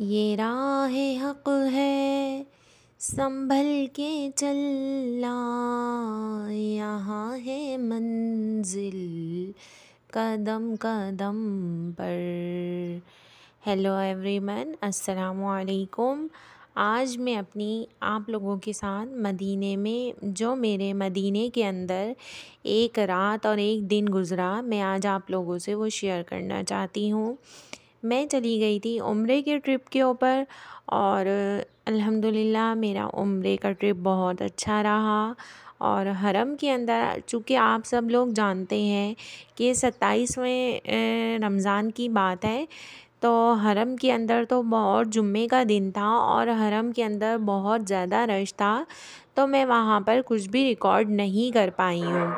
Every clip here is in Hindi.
ये राह हक है संभल के चलना यहाँ है मंजिल कदम कदम पर हेलो एवरीमैन असलकुम आज मैं अपनी आप लोगों के साथ मदीने में जो मेरे मदीने के अंदर एक रात और एक दिन गुज़रा मैं आज आप लोगों से वो शेयर करना चाहती हूँ मैं चली गई थी उम्र के ट्रिप के ऊपर और अल्हम्दुलिल्लाह मेरा उम्र का ट्रिप बहुत अच्छा रहा और हरम के अंदर चूँकि आप सब लोग जानते हैं कि सत्ताईसवें रमज़ान की बात है तो हरम के अंदर तो बहुत जुम्मे का दिन था और हरम के अंदर बहुत ज़्यादा रश था तो मैं वहाँ पर कुछ भी रिकॉर्ड नहीं कर पाई हूँ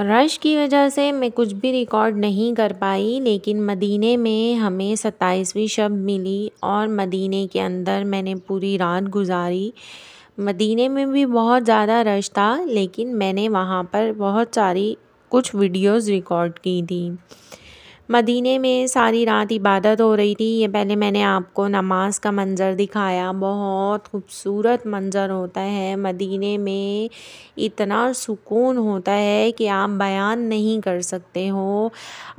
रश की वजह से मैं कुछ भी रिकॉर्ड नहीं कर पाई लेकिन मदीने में हमें सत्ताईसवीं शब मिली और मदीने के अंदर मैंने पूरी रात गुजारी मदीने में भी बहुत ज़्यादा रश था लेकिन मैंने वहाँ पर बहुत सारी कुछ वीडियोस रिकॉर्ड की थी मदीने में सारी रात इबादत हो रही थी ये पहले मैंने आपको नमाज का मंज़र दिखाया बहुत खूबसूरत मंज़र होता है मदीने में इतना सुकून होता है कि आप बयान नहीं कर सकते हो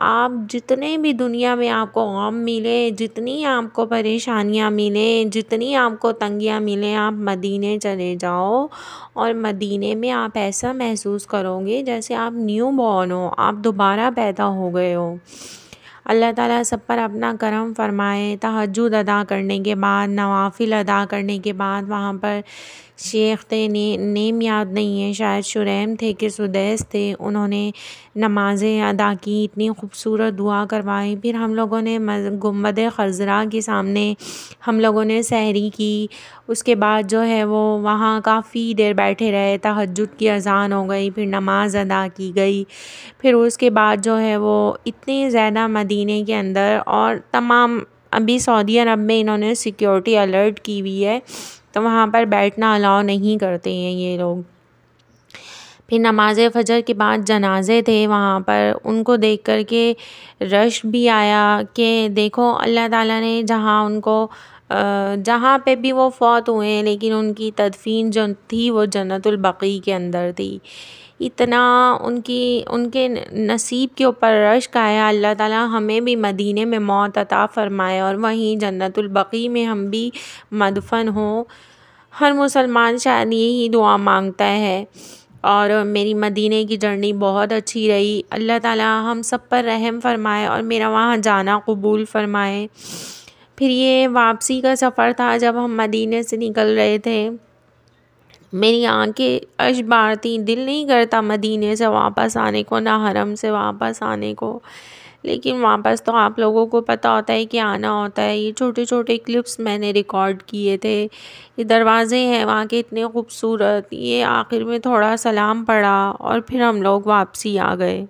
आप जितने भी दुनिया में आपको गम मिले जितनी आपको परेशानियां मिले जितनी आपको तंगियां मिले आप मदीने चले जाओ और मदीने में आप ऐसा महसूस करोगे जैसे आप न्यू बॉर्न हो आप दोबारा पैदा हो गए हो अल्लाह ताला सब पर अपना करम फरमाए तहजद अदा करने के बाद नवाफिल अदा करने के बाद वहाँ पर शेख थे ने, नेम याद नहीं है शायद शुरैम थे कि सुदैस थे उन्होंने नमाज़ें अदा की इतनी खूबसूरत दुआ करवाई फिर हम लोगों ने गुमबद खजरा के सामने हम लोगों ने सहरी की उसके बाद जो है वो वहाँ काफ़ी देर बैठे रहे तहजद की अजान हो गई फिर नमाज़ अदा की गई फिर उसके बाद जो है वो इतने ज़्यादा मदी मदीने के अंदर और तमाम अभी सऊदी अरब में इन्होंने सिक्योरिटी अलर्ट की हुई है तो वहाँ पर बैठना अलाउ नहीं करते हैं ये लोग फिर नमाज फजर के बाद जनाजे थे वहाँ पर उनको देख कर के रश भी आया कि देखो अल्लाह ताला ने जहाँ उनको जहाँ पे भी वो फ़ौत हुए हैं लेकिन उनकी तदफ़ीन जो थी वो जन्नतुल बक़ी के अंदर थी इतना उनकी उनके नसीब के ऊपर रश्क आया अल्लाह ताला हमें भी मदीने में मौत अता फ़रमाए और वहीं जन्नतुल बक़ी में हम भी मदफन हों हर मुसलमान शायद यही दुआ मांगता है और मेरी मदीने की जर्नी बहुत अच्छी रही अल्लाह ताला हम सब पर रहम फरमाए और मेरा वहाँ जाना कबूल फरमाए फिर ये वापसी का सफ़र था जब हम मदीने से निकल रहे थे मेरी आंखें अशबार थी दिल नहीं करता मदीने से वापस आने को ना हरम से वापस आने को लेकिन वापस तो आप लोगों को पता होता है कि आना होता है ये छोटे छोटे क्लिप्स मैंने रिकॉर्ड किए थे ये दरवाज़े हैं वहाँ के इतने खूबसूरत ये आखिर में थोड़ा सलाम पड़ा और फिर हम लोग वापसी आ गए